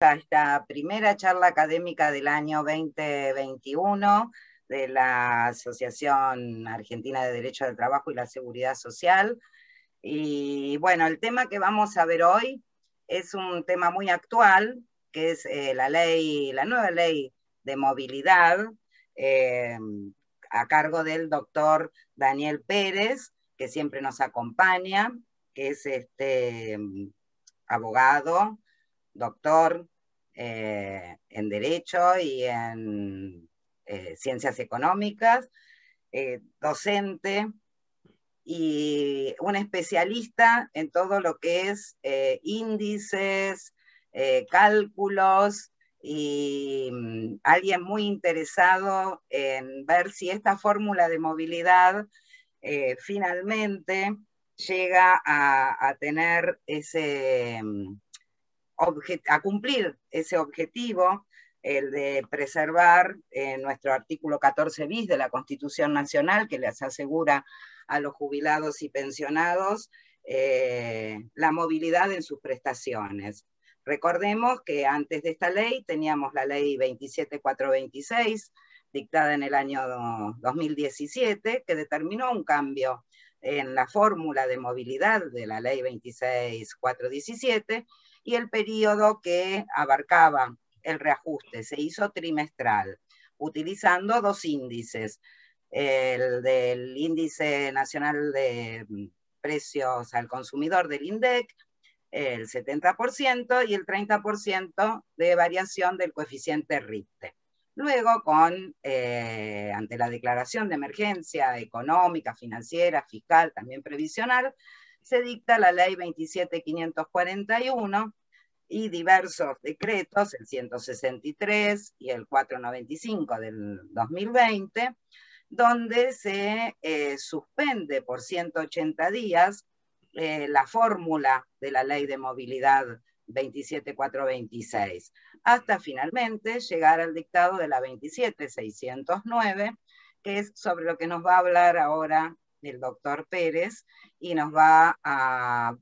esta primera charla académica del año 2021 de la Asociación Argentina de Derecho del Trabajo y la Seguridad Social. Y bueno, el tema que vamos a ver hoy es un tema muy actual, que es eh, la ley, la nueva ley de movilidad, eh, a cargo del doctor Daniel Pérez, que siempre nos acompaña, que es este mm, abogado, doctor eh, en Derecho y en eh, Ciencias Económicas, eh, docente y un especialista en todo lo que es índices, cálculos, y mm, alguien muy interesado en ver si esta fórmula de movilidad finalmente llega a tener ese, mm, a cumplir ese objetivo, el de preservar eh, nuestro artículo 14 bis de la Constitución Nacional, que les asegura a los jubilados y pensionados eh, la movilidad en sus prestaciones. Recordemos que antes de esta ley teníamos la ley 27426, dictada en el año 2017, que determinó un cambio en la fórmula de movilidad de la ley 26417 y el periodo que abarcaba el reajuste se hizo trimestral, utilizando dos índices, el del índice nacional de precios al consumidor del INDEC, el 70% y el 30% de variación del coeficiente RIPTE. Luego, con, eh, ante la declaración de emergencia económica, financiera, fiscal, también previsional, se dicta la ley 27541 y diversos decretos, el 163 y el 495 del 2020, donde se eh, suspende por 180 días eh, la fórmula de la ley de movilidad 27426, hasta finalmente llegar al dictado de la 27609, que es sobre lo que nos va a hablar ahora el doctor Pérez y nos va a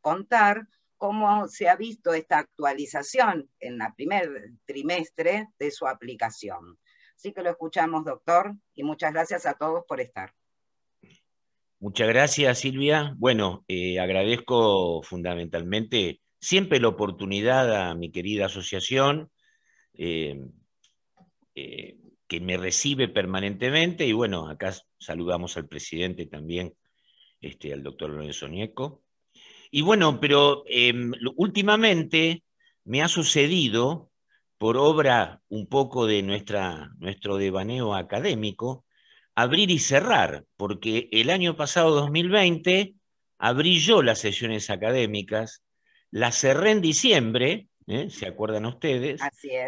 contar cómo se ha visto esta actualización en el primer trimestre de su aplicación. Así que lo escuchamos, doctor, y muchas gracias a todos por estar. Muchas gracias, Silvia. Bueno, eh, agradezco fundamentalmente siempre la oportunidad a mi querida asociación eh, eh, que me recibe permanentemente y bueno, acá saludamos al presidente también, este, al doctor Lorenzo Nieco, y bueno, pero em, últimamente me ha sucedido, por obra un poco de nuestra, nuestro devaneo académico, abrir y cerrar, porque el año pasado, 2020, abrí yo las sesiones académicas, las cerré en diciembre, ¿eh? se acuerdan ustedes,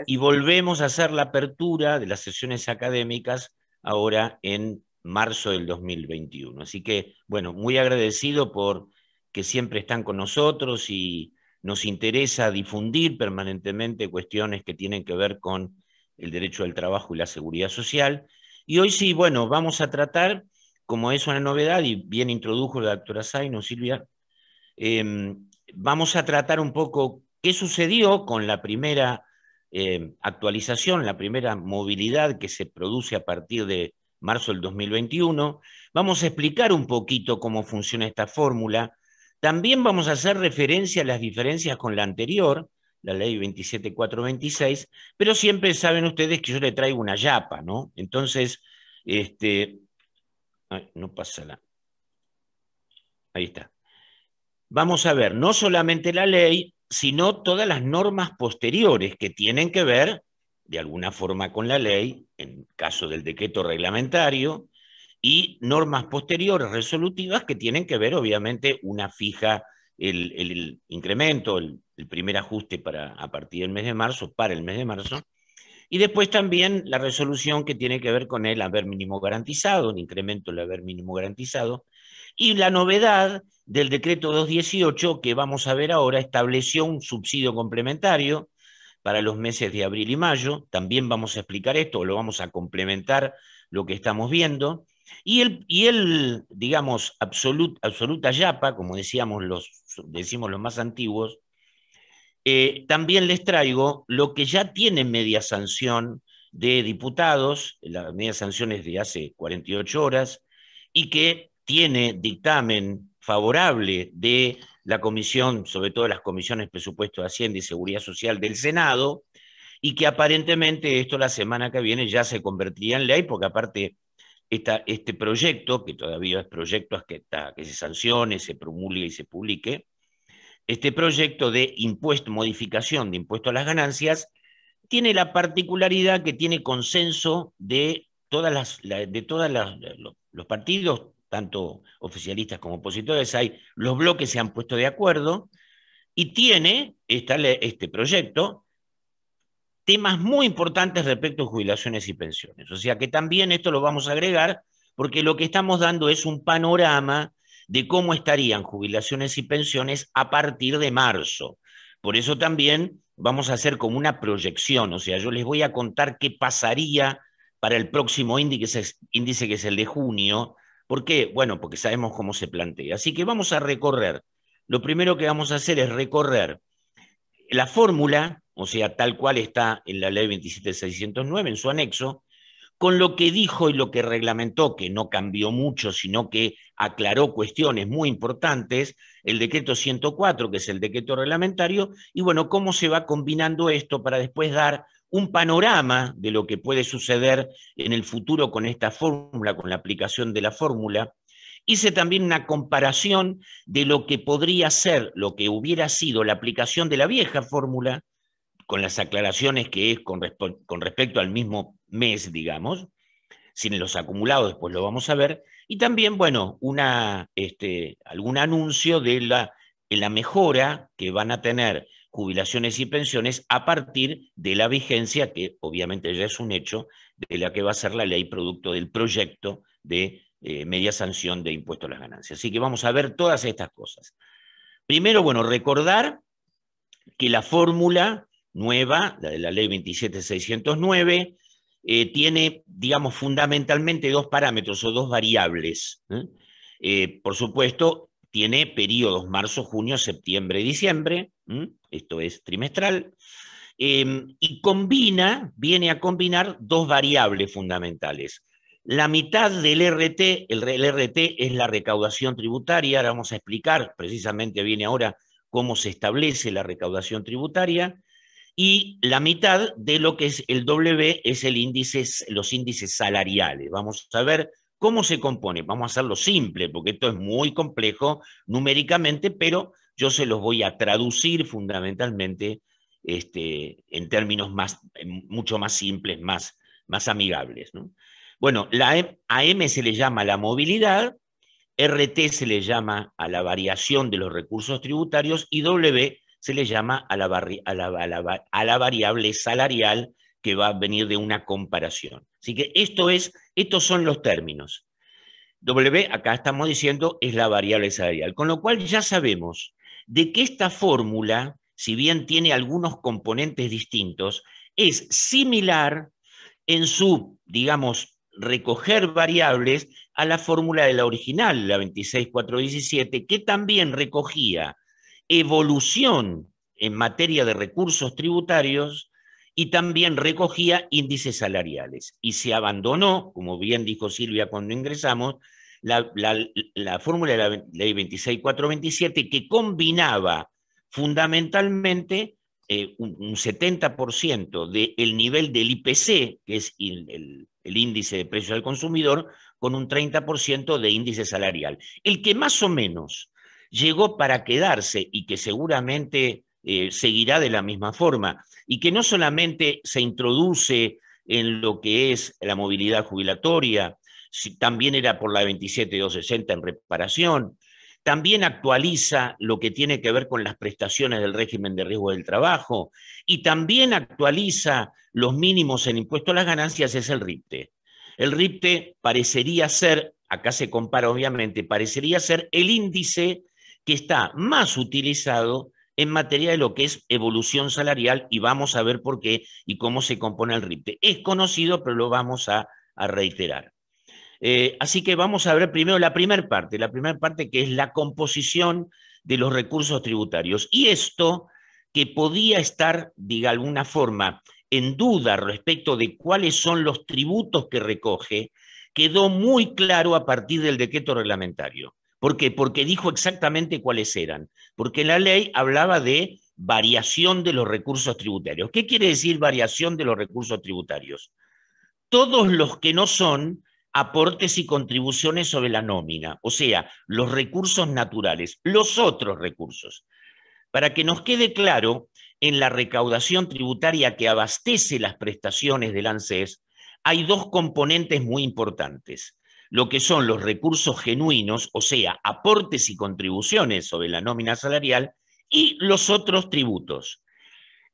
y volvemos a hacer la apertura de las sesiones académicas ahora en marzo del 2021. Así que, bueno, muy agradecido por que siempre están con nosotros y nos interesa difundir permanentemente cuestiones que tienen que ver con el derecho al trabajo y la seguridad social. Y hoy sí, bueno, vamos a tratar, como es una novedad, y bien introdujo la doctora Zaino, Silvia, em, vamos a tratar un poco qué sucedió con la primera em, actualización, la primera movilidad que se produce a partir de marzo del 2021. Vamos a explicar un poquito cómo funciona esta fórmula, también vamos a hacer referencia a las diferencias con la anterior, la ley 27426, pero siempre saben ustedes que yo le traigo una yapa, ¿no? Entonces, este, no pasa la... Ahí está. Vamos a ver, no solamente la ley, sino todas las normas posteriores que tienen que ver, de alguna forma, con la ley, en caso del decreto reglamentario, y normas posteriores resolutivas que tienen que ver, obviamente, una fija, el, incremento, el, primer ajuste para, a partir del mes de marzo, para el mes de marzo, y después también la resolución que tiene que ver con el haber mínimo garantizado, el incremento del haber mínimo garantizado, y la novedad del decreto 218 que vamos a ver ahora estableció un subsidio complementario para los meses de abril y mayo. También vamos a explicar esto, lo vamos a complementar lo que estamos viendo. Y el, y el digamos, absoluta yapa, como decíamos los, decimos los más antiguos, eh, también les traigo lo que ya tiene media sanción de diputados, la media sanción es de hace 48 horas, y que tiene dictamen favorable de la comisión, sobre todo las comisiones presupuesto de Hacienda y Seguridad Social del Senado, y que aparentemente esto la semana que viene ya se convertiría en ley, porque aparte este proyecto, que todavía es proyecto que se sancione, se promulgue y se publique, este proyecto de impuesto, modificación de impuesto a las ganancias, tiene la particularidad que tiene consenso de todas las, de los partidos, tanto oficialistas como opositores, hay, los bloques se han puesto de acuerdo y tiene este proyecto temas muy importantes respecto a jubilaciones y pensiones. O sea que también esto lo vamos a agregar porque lo que estamos dando es un panorama de cómo estarían jubilaciones y pensiones a partir de marzo. Por eso también vamos a hacer como una proyección, o sea, yo les voy a contar qué pasaría para el próximo índice, índice que es el de junio. ¿Por qué? Bueno, porque sabemos cómo se plantea. Así que vamos a recorrer. Lo primero que vamos a hacer es recorrer la fórmula, o sea, tal cual está en la ley 27609, en su anexo, con lo que dijo y lo que reglamentó, que no cambió mucho, sino que aclaró cuestiones muy importantes, el decreto 104, que es el decreto reglamentario, y bueno, cómo se va combinando esto para después dar un panorama de lo que puede suceder en el futuro con esta fórmula, con la aplicación de la fórmula, Hice también una comparación de lo que podría ser, lo que hubiera sido la aplicación de la vieja fórmula, con las aclaraciones que es con, respecto al mismo mes, digamos, sin los acumulados, después lo vamos a ver, y también, bueno, una, este, algún anuncio de la, de la mejora que van a tener jubilaciones y pensiones a partir de la vigencia, que obviamente ya es un hecho, de la que va a ser la ley producto del proyecto de eh, media sanción de impuesto a las ganancias. Así que vamos a ver todas estas cosas. Primero, bueno, recordar que la fórmula nueva, la de la ley 27609, eh, tiene, digamos, fundamentalmente dos parámetros o dos variables. ¿eh? por supuesto, tiene periodos marzo, junio, septiembre, y diciembre, esto es trimestral, y combina, viene a combinar dos variables fundamentales la mitad del RT, el, RT es la recaudación tributaria, ahora vamos a explicar, precisamente viene ahora cómo se establece la recaudación tributaria, y la mitad de lo que es el W es el índice, los índices salariales. Vamos a ver cómo se compone. Vamos a hacerlo simple, porque esto es muy complejo numéricamente, pero yo se los voy a traducir fundamentalmente este, en términos más, mucho más simples, más, más amigables. ¿no? Bueno, la M se le llama la movilidad, RT se le llama a la variación de los recursos tributarios y W se le llama a la, variable salarial que va a venir de una comparación. Así que esto es, estos son los términos. W, acá estamos diciendo, es la variable salarial. Con lo cual ya sabemos de que esta fórmula, si bien tiene algunos componentes distintos, es similar en su, digamos, recoger variables a la fórmula de la original, la 26417, que también recogía evolución en materia de recursos tributarios y también recogía índices salariales. Y se abandonó, como bien dijo Silvia cuando ingresamos, la, fórmula de la ley 26427 que combinaba fundamentalmente eh, un, 70% del nivel del IPC, que es el, índice de precios del consumidor, con un 30% de índice salarial. El que más o menos llegó para quedarse y que seguramente eh, seguirá de la misma forma, y que no solamente se introduce en lo que es la movilidad jubilatoria, si, también era por la 27260 en reparación, también actualiza lo que tiene que ver con las prestaciones del régimen de riesgo del trabajo y también actualiza los mínimos en impuesto a las ganancias, es el RIPTE. El RIPTE parecería ser, acá se compara obviamente, parecería ser el índice que está más utilizado en materia de lo que es evolución salarial y vamos a ver por qué y cómo se compone el RIPTE. Es conocido, pero lo vamos a, a reiterar. Eh, así que vamos a ver primero la primera parte, la primera parte que es la composición de los recursos tributarios. Y esto que podía estar, diga alguna forma, en duda respecto de cuáles son los tributos que recoge, quedó muy claro a partir del decreto reglamentario. ¿Por qué? Porque dijo exactamente cuáles eran. Porque la ley hablaba de variación de los recursos tributarios. ¿Qué quiere decir variación de los recursos tributarios? Todos los que no son aportes y contribuciones sobre la nómina, o sea, los recursos naturales, los otros recursos. Para que nos quede claro, en la recaudación tributaria que abastece las prestaciones del ANSES, hay dos componentes muy importantes, lo que son los recursos genuinos, o sea, aportes y contribuciones sobre la nómina salarial, y los otros tributos.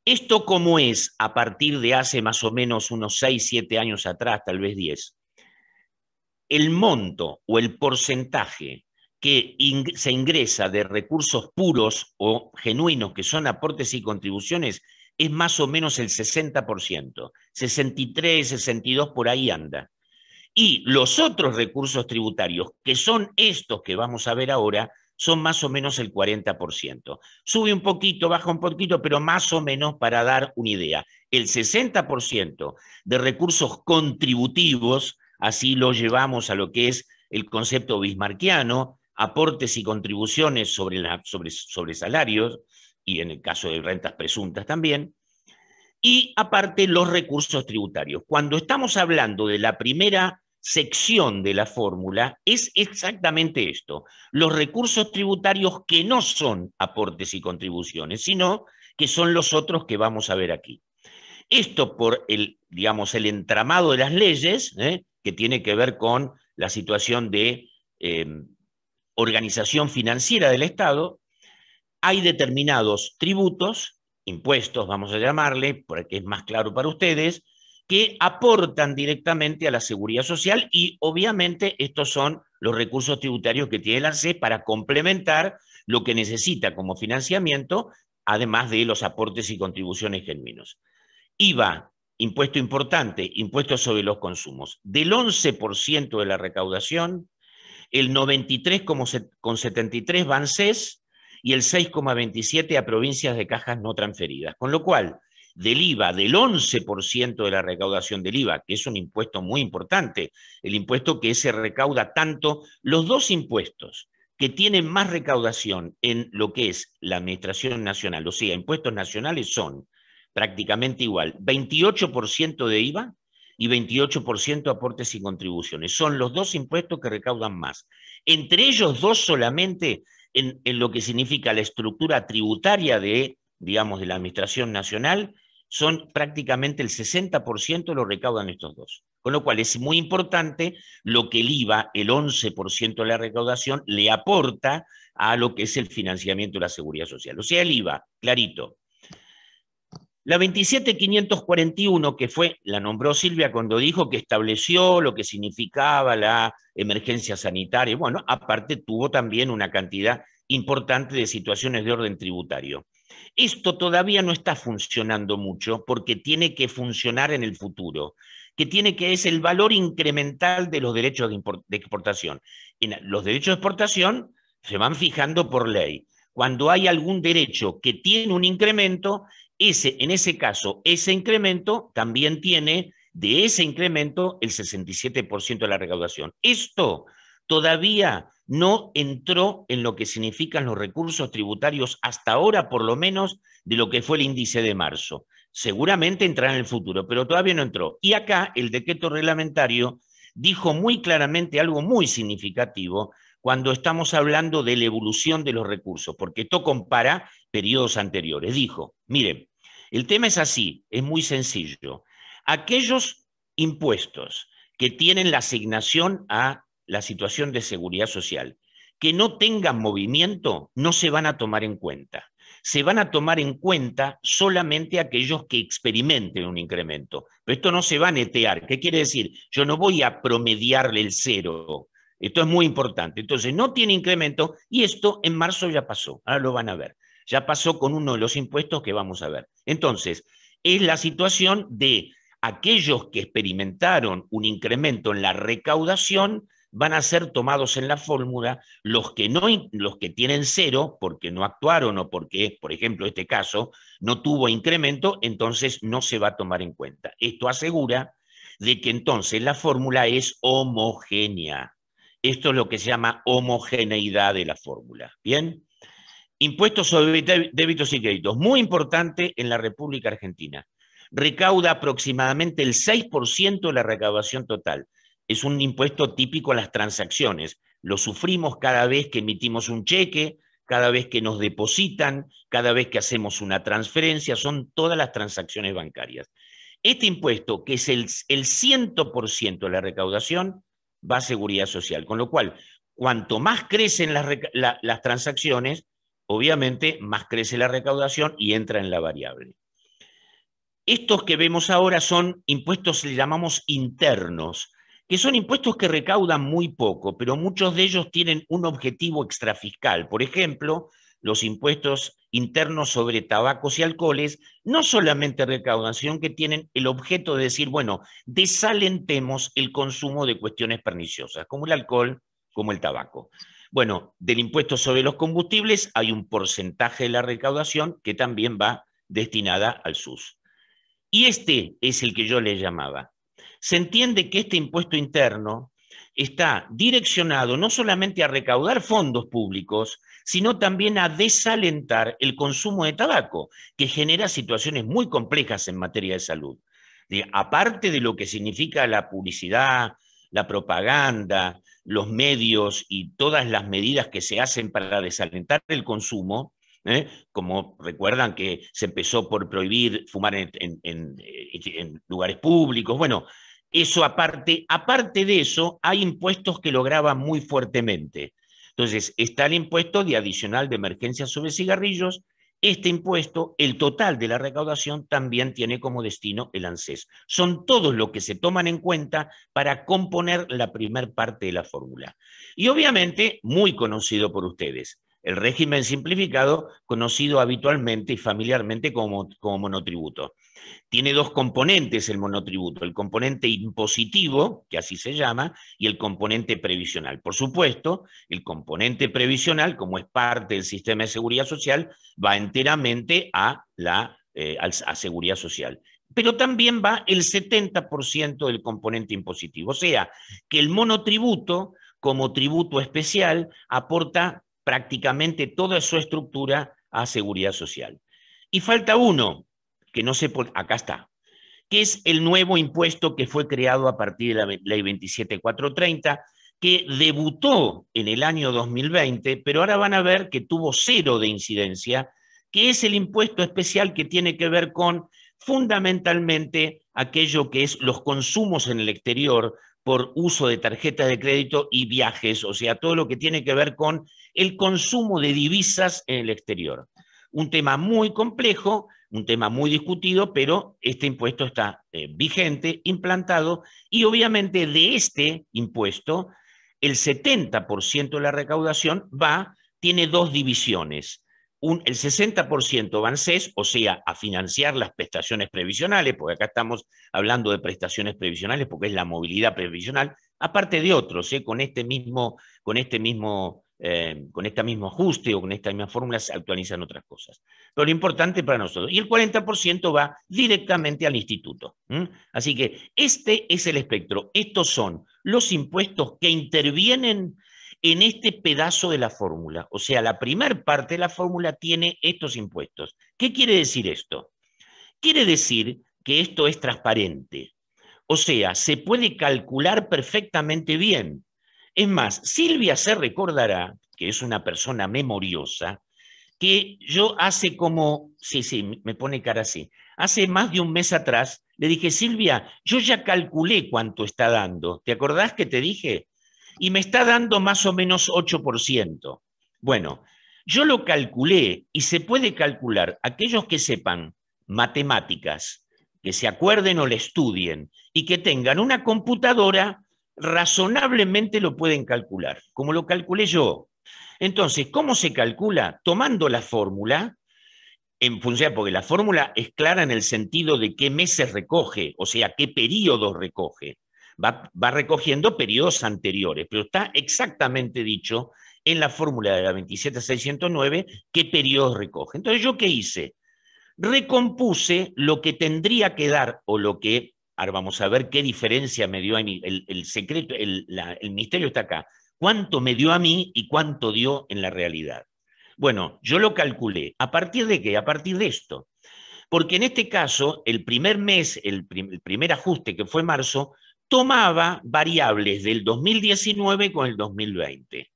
Esto como es a partir de hace más o menos unos 6, 7 años atrás, tal vez 10 el monto o el porcentaje que se ingresa de recursos puros o genuinos, que son aportes y contribuciones, es más o menos el 60%, 63, 62 por ahí anda. Y los otros recursos tributarios, que son estos que vamos a ver ahora, son más o menos el 40%. Sube un poquito, baja un poquito, pero más o menos para dar una idea. El 60% de recursos contributivos Así lo llevamos a lo que es el concepto bismarquiano, aportes y contribuciones sobre, salarios, y en el caso de rentas presuntas también, y aparte los recursos tributarios. Cuando estamos hablando de la primera sección de la fórmula, es exactamente esto, los recursos tributarios que no son aportes y contribuciones, sino que son los otros que vamos a ver aquí. Esto por el, digamos, el entramado de las leyes, ¿eh? que tiene que ver con la situación de em, organización financiera del Estado, hay determinados tributos, impuestos, vamos a llamarle, porque es más claro para ustedes, que aportan directamente a la seguridad social y obviamente estos son los recursos tributarios que tiene la CE para complementar lo que necesita como financiamiento, además de los aportes y contribuciones genuinos. IVA, impuesto importante, impuesto sobre los consumos. Del 11% de la recaudación, el 93,73 a CES y el 6,27 a provincias de cajas no transferidas. Con lo cual, del IVA, del 11% de la recaudación del IVA, que es un impuesto muy importante, el impuesto que se recauda tanto, los dos impuestos que tienen más recaudación en lo que es la Administración Nacional, o sea, impuestos nacionales son prácticamente igual, 28% de IVA y 28% aportes y contribuciones. Son los dos impuestos que recaudan más. Entre ellos dos solamente en, lo que significa la estructura tributaria de, digamos, de la Administración Nacional, son prácticamente el 60% lo recaudan estos dos. Con lo cual es muy importante lo que el IVA, el 11% de la recaudación, le aporta a lo que es el financiamiento de la seguridad social. O sea, el IVA, clarito, la 27541, que fue, la nombró Silvia cuando dijo que estableció lo que significaba la emergencia sanitaria. Bueno, aparte tuvo también una cantidad importante de situaciones de orden tributario. Esto todavía no está funcionando mucho porque tiene que funcionar en el futuro, que tiene que es el valor incremental de los derechos de, exportación. los derechos de exportación se van fijando por ley. Cuando hay algún derecho que tiene un incremento, en ese caso, ese incremento también tiene de ese incremento el 67% de la recaudación. Esto todavía no entró en lo que significan los recursos tributarios hasta ahora, por lo menos, de lo que fue el índice de marzo. Seguramente entrará en el futuro, pero todavía no entró. Y acá el decreto reglamentario dijo muy claramente algo muy significativo cuando estamos hablando de la evolución de los recursos, porque esto compara periodos anteriores. Dijo, miren, el tema es así, es muy sencillo. Aquellos impuestos que tienen la asignación a la situación de seguridad social, que no tengan movimiento, no se van a tomar en cuenta. Se van a tomar en cuenta solamente aquellos que experimenten un incremento. Pero esto no se va a netear. ¿Qué quiere decir? Yo no voy a promediarle el cero. Esto es muy importante. Entonces, no tiene incremento y esto en marzo ya pasó. Ahora lo van a ver. Ya pasó con uno de los impuestos que vamos a ver. Entonces, es la situación de aquellos que experimentaron un incremento en la recaudación van a ser tomados en la fórmula, los que, no, los que tienen cero, porque no actuaron o porque, por ejemplo, este caso, no tuvo incremento, entonces no se va a tomar en cuenta. Esto asegura de que entonces la fórmula es homogénea. Esto es lo que se llama homogeneidad de la fórmula. ¿Bien? Impuestos sobre débitos y créditos, muy importante en la República Argentina. Recauda aproximadamente el 6% de la recaudación total. Es un impuesto típico a las transacciones. Lo sufrimos cada vez que emitimos un cheque, cada vez que nos depositan, cada vez que hacemos una transferencia, son todas las transacciones bancarias. Este impuesto, que es el, 100% de la recaudación, va a seguridad social, con lo cual, cuanto más crecen las transacciones, obviamente más crece la recaudación y entra en la variable. Estos que vemos ahora son impuestos, le llamamos internos, que son impuestos que recaudan muy poco, pero muchos de ellos tienen un objetivo extrafiscal. Por ejemplo, los impuestos internos sobre tabacos y alcoholes no solamente recaudación que tienen el objeto de decir, bueno, desalentemos el consumo de cuestiones perniciosas, como el alcohol, como el tabaco. Bueno, del impuesto sobre los combustibles hay un porcentaje de la recaudación que también va destinada al SUS. Y este es el que yo le llamaba. Se entiende que este impuesto interno está direccionado no solamente a recaudar fondos públicos, sino también a desalentar el consumo de tabaco, que genera situaciones muy complejas en materia de salud. aparte de lo que significa la publicidad, la propaganda, los medios y todas las medidas que se hacen para desalentar el consumo, ¿eh? como recuerdan que se empezó por prohibir fumar eh, en, lugares públicos. Bueno, eso aparte, aparte de eso, hay impuestos que lo graban muy fuertemente. Entonces, está el impuesto de adicional de emergencia sobre cigarrillos, este impuesto, el total de la recaudación, también tiene como destino el ANSES. Son todos los que se toman en cuenta para componer la primer parte de la fórmula. Y obviamente, muy conocido por ustedes, el régimen simplificado, conocido habitualmente y familiarmente como, como monotributo. Tiene dos componentes el monotributo, el componente impositivo, que así se llama, y el componente previsional. Por supuesto, el componente previsional, como es parte del sistema de seguridad social, va enteramente a la eh, seguridad social. Pero también va el 70% del componente impositivo. O sea, que el monotributo, como tributo especial, aporta prácticamente toda su estructura a seguridad social. Y falta uno, que no sé por... Acá está. Que es el nuevo impuesto que fue creado a partir de la ley 27430, que debutó en el año 2020, pero ahora van a ver que tuvo cero de incidencia, que es el impuesto especial que tiene que ver con fundamentalmente aquello que es los consumos en el exterior por uso de tarjeta de crédito y viajes, o sea, todo lo que tiene que ver con el consumo de divisas en el exterior. Un tema muy complejo un tema muy discutido, pero este impuesto está eh, vigente, implantado, y obviamente de este impuesto, el 70% de la recaudación va, tiene dos divisiones. Un, el 60% van CES, o sea, a financiar las prestaciones previsionales, porque acá estamos hablando de prestaciones previsionales porque es la movilidad previsional, aparte de otros, ¿eh? con este mismo, con este mismo eh, con este mismo ajuste o con esta misma fórmula se actualizan otras cosas. Pero lo importante para nosotros, y el 40% va directamente al instituto. Así que este es el espectro, estos son los impuestos que intervienen en este pedazo de la fórmula. O sea, la primer parte de la fórmula tiene estos impuestos. ¿Qué quiere decir esto? Quiere decir que esto es transparente. O sea, se puede calcular perfectamente bien es más, Silvia se recordará, que es una persona memoriosa, que yo hace como, sí, sí, me pone cara así, hace más de un mes atrás le dije, Silvia, yo ya calculé cuánto está dando, ¿te acordás que te dije? Y me está dando más o menos 8%. Bueno, yo lo calculé y se puede calcular, aquellos que sepan matemáticas, que se acuerden o le estudien y que tengan una computadora, razonablemente lo pueden calcular, como lo calculé yo. Entonces, ¿cómo se calcula? Tomando la fórmula, en función, porque la fórmula es clara en el sentido de qué meses recoge, o sea, qué periodos recoge. Va, recogiendo periodos anteriores, pero está exactamente dicho en la fórmula de la 27609 qué periodos recoge. Entonces, ¿yo qué hice? Recompuse lo que tendría que dar o lo que Ahora vamos a ver qué diferencia me dio a mí. El, secreto, el, misterio está acá. ¿Cuánto me dio a mí y cuánto dio en la realidad? Bueno, yo lo calculé. ¿A partir de qué? A partir de esto. Porque en este caso, el primer mes, el, el primer ajuste que fue marzo, tomaba variables del 2019 con el 2020,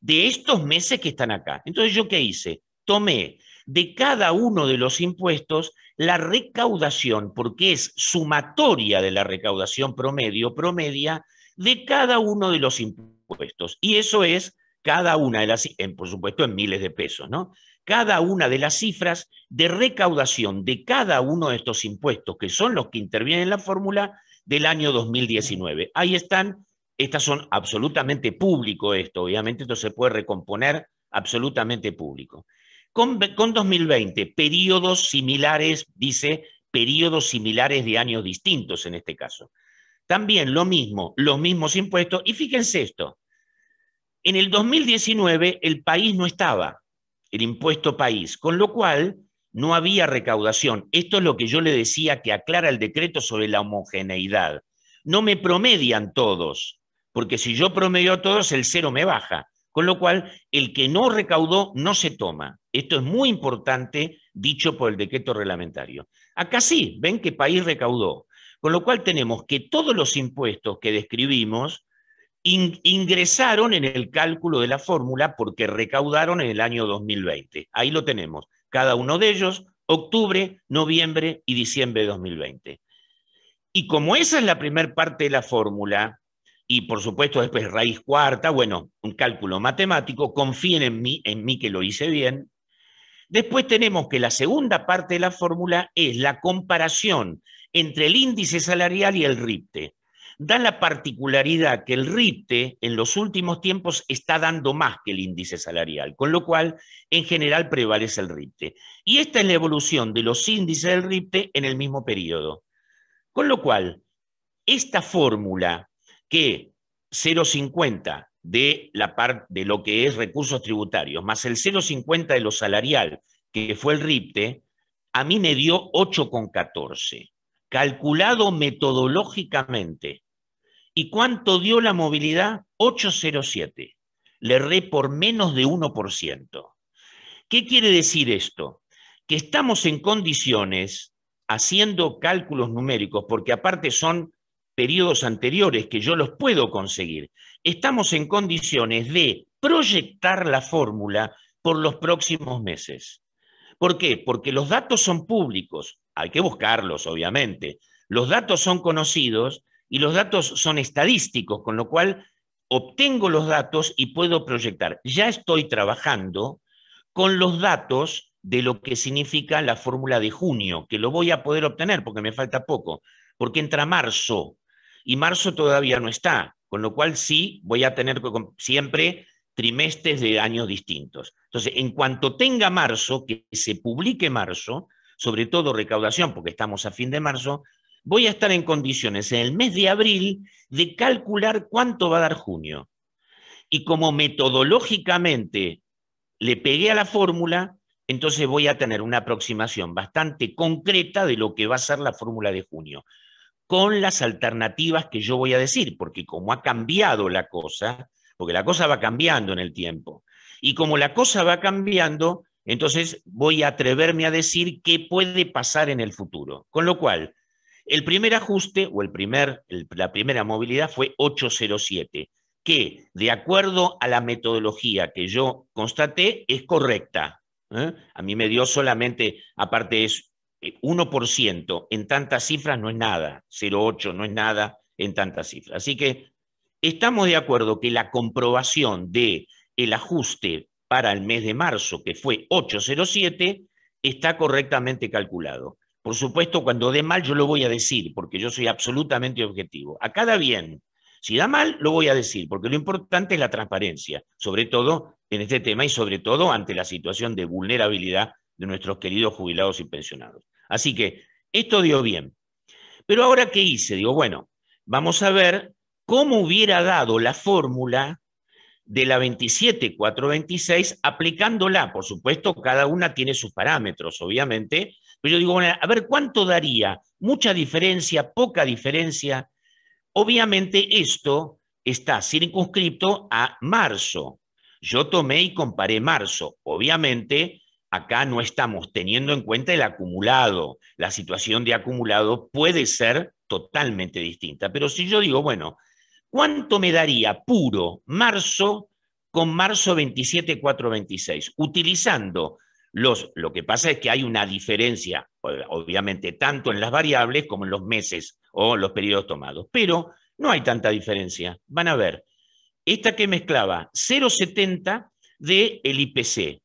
de estos meses que están acá. Entonces, ¿yo qué hice? Tomé de cada uno de los impuestos la recaudación, porque es sumatoria de la recaudación promedio, promedia, de cada uno de los impuestos. Y eso es cada una de las, por supuesto, en miles de pesos, ¿no? Cada una de las cifras de recaudación de cada uno de estos impuestos, que son los que intervienen en la fórmula del año 2019. Ahí están, estas son absolutamente público esto, obviamente, esto se puede recomponer absolutamente público. Con, 2020, periodos similares, dice, periodos similares de años distintos en este caso. También lo mismo, los mismos impuestos. Y fíjense esto, en el 2019 el país no estaba, el impuesto país, con lo cual no había recaudación. Esto es lo que yo le decía que aclara el decreto sobre la homogeneidad. No me promedian todos, porque si yo promedio a todos, el cero me baja. Con lo cual, el que no recaudó no se toma. Esto es muy importante, dicho por el decreto reglamentario. Acá sí, ven que país recaudó. Con lo cual tenemos que todos los impuestos que describimos ingresaron en el cálculo de la fórmula porque recaudaron en el año 2020. Ahí lo tenemos. Cada uno de ellos, octubre, noviembre y diciembre de 2020. Y como esa es la primera parte de la fórmula, y por supuesto después raíz cuarta, bueno, un cálculo matemático, confíen en mí, en mí que lo hice bien. Después tenemos que la segunda parte de la fórmula es la comparación entre el índice salarial y el RIPTE. Da la particularidad que el RIPTE en los últimos tiempos está dando más que el índice salarial, con lo cual en general prevalece el RIPTE. Y esta es la evolución de los índices del RIPTE en el mismo periodo. Con lo cual, esta fórmula que 0,50 de la parte de lo que es recursos tributarios, más el 0,50 de lo salarial, que fue el RIPTE, a mí me dio 8,14, calculado metodológicamente. ¿Y cuánto dio la movilidad? 8,07. Le erré por menos de 1%. ¿Qué quiere decir esto? Que estamos en condiciones, haciendo cálculos numéricos, porque aparte son periodos anteriores, que yo los puedo conseguir, estamos en condiciones de proyectar la fórmula por los próximos meses. ¿Por qué? Porque los datos son públicos, hay que buscarlos, obviamente. Los datos son conocidos y los datos son estadísticos, con lo cual obtengo los datos y puedo proyectar. Ya estoy trabajando con los datos de lo que significa la fórmula de junio, que lo voy a poder obtener porque me falta poco, porque entra marzo y marzo todavía no está, con lo cual sí voy a tener siempre trimestres de años distintos. Entonces, en cuanto tenga marzo, que se publique marzo, sobre todo recaudación, porque estamos a fin de marzo, voy a estar en condiciones en el mes de abril de calcular cuánto va a dar junio. Y como metodológicamente le pegué a la fórmula, entonces voy a tener una aproximación bastante concreta de lo que va a ser la fórmula de junio con las alternativas que yo voy a decir, porque como ha cambiado la cosa, porque la cosa va cambiando en el tiempo, y como la cosa va cambiando, entonces voy a atreverme a decir qué puede pasar en el futuro. Con lo cual, el primer ajuste o el primer, la primera movilidad fue 807, que de acuerdo a la metodología que yo constaté es correcta. ¿eh? A mí me dio solamente, aparte es 1% eh, en tantas cifras no es nada, 0,8 no es nada en tantas cifras. Así que estamos de acuerdo que la comprobación de el ajuste para el mes de marzo, que fue 8,07, está correctamente calculado. Por supuesto, cuando dé mal yo lo voy a decir, porque yo soy absolutamente objetivo. A cada bien. Si da mal, lo voy a decir, porque lo importante es la transparencia, sobre todo en este tema y sobre todo ante la situación de vulnerabilidad de nuestros queridos jubilados y pensionados. Así que esto dio bien. Pero ahora, ¿qué hice? Digo, bueno, vamos a ver cómo hubiera dado la fórmula de la 27426 aplicándola. Por supuesto, cada una tiene sus parámetros, obviamente. Pero yo digo, bueno, a ver, ¿cuánto daría? ¿Mucha diferencia? ¿Poca diferencia? Obviamente esto está circunscripto a marzo. Yo tomé y comparé marzo. Obviamente, acá no estamos teniendo en cuenta el acumulado. La situación de acumulado puede ser totalmente distinta. Pero si yo digo, bueno, ¿cuánto me daría puro marzo con marzo 27,426? Utilizando los, lo que pasa es que hay una diferencia, obviamente, tanto en las variables como en los meses o los periodos tomados. Pero no hay tanta diferencia. Van a ver, esta que mezclaba 0,70 de IPC,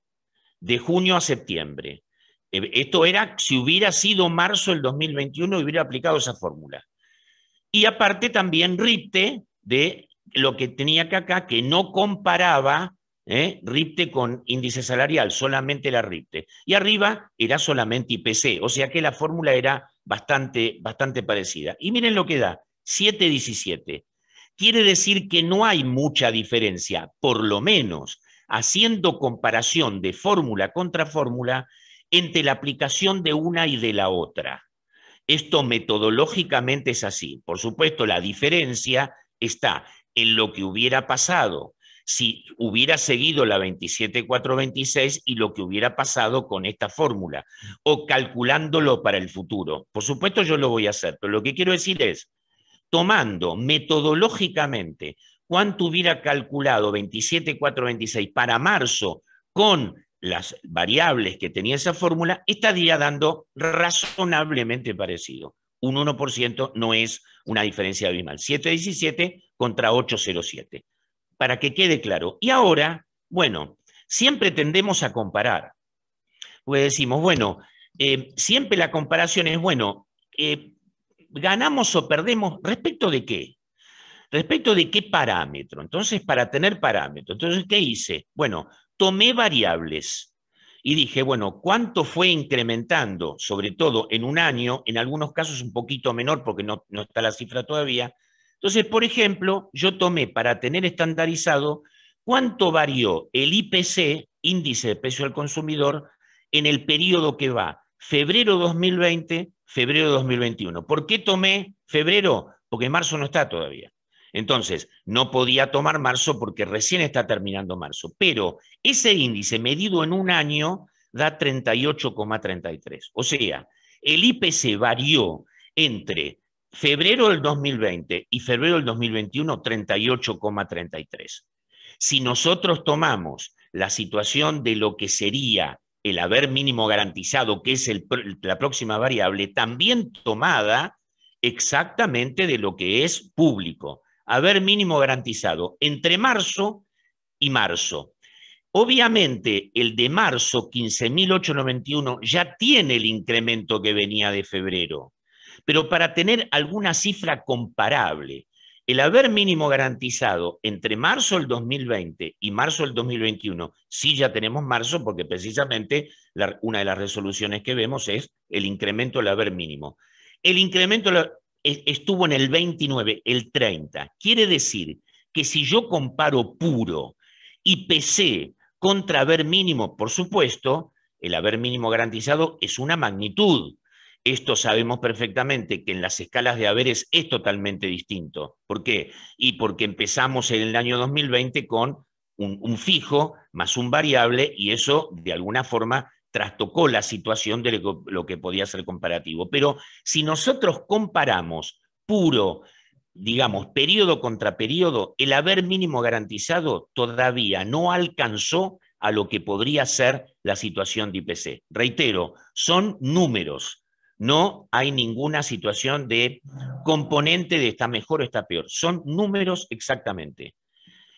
de junio a septiembre. Eh, esto era si hubiera sido marzo del 2021 hubiera aplicado esa fórmula. Y aparte también RIPTE de lo que tenía que acá, que no comparaba ¿eh? RIPTE con índice salarial, solamente la RIPTE. Y arriba era solamente IPC, o sea que la fórmula era bastante, bastante parecida. Y miren lo que da, 717. Quiere decir que no hay mucha diferencia, por lo menos haciendo comparación de fórmula contra fórmula entre la aplicación de una y de la otra. Esto metodológicamente es así. Por supuesto, la diferencia está en lo que hubiera pasado si hubiera seguido la 27426 y lo que hubiera pasado con esta fórmula, o calculándolo para el futuro. Por supuesto, yo lo voy a hacer, pero lo que quiero decir es, tomando metodológicamente cuánto hubiera calculado 27,426 para marzo con las variables que tenía esa fórmula, estaría dando razonablemente parecido. Un 1% no es una diferencia abismal. 717 contra 807. Para que quede claro. Y ahora, bueno, siempre tendemos a comparar. Pues decimos, bueno, eh, siempre la comparación es, bueno, eh, ganamos o perdemos respecto de qué? Respecto de qué parámetro. Entonces, para tener parámetro. Entonces, ¿qué hice? Bueno, tomé variables y dije, bueno, ¿cuánto fue incrementando? Sobre todo en un año, en algunos casos un poquito menor porque no, está la cifra todavía. Entonces, por ejemplo, yo tomé para tener estandarizado cuánto varió el IPC, índice de precio al consumidor, en el periodo que va febrero 2020, febrero 2021. ¿Por qué tomé febrero? Porque marzo no está todavía. Entonces, no podía tomar marzo porque recién está terminando marzo, pero ese índice medido en un año da 38,33. O sea, el IPC varió entre febrero del 2020 y febrero del 2021 38,33. Si nosotros tomamos la situación de lo que sería el haber mínimo garantizado, que es la próxima variable, también tomada exactamente de lo que es público haber mínimo garantizado entre marzo y marzo. Obviamente, el de marzo 15.891 ya tiene el incremento que venía de febrero, pero para tener alguna cifra comparable, el haber mínimo garantizado entre marzo del 2020 y marzo del 2021, sí ya tenemos marzo porque precisamente una de las resoluciones que vemos es el incremento del haber mínimo. El incremento estuvo en el 29, el 30. Quiere decir que si yo comparo puro y PC contra haber mínimo, por supuesto, el haber mínimo garantizado es una magnitud. Esto sabemos perfectamente que en las escalas de haberes es totalmente distinto. ¿Por qué? Y porque empezamos en el año 2020 con un fijo más un variable y eso de alguna forma trastocó la situación de lo que podía ser comparativo. Pero si nosotros comparamos puro, digamos, periodo contra periodo, el haber mínimo garantizado todavía no alcanzó a lo que podría ser la situación de IPC. Reitero, son números. No hay ninguna situación de componente de está mejor o está peor. Son números exactamente.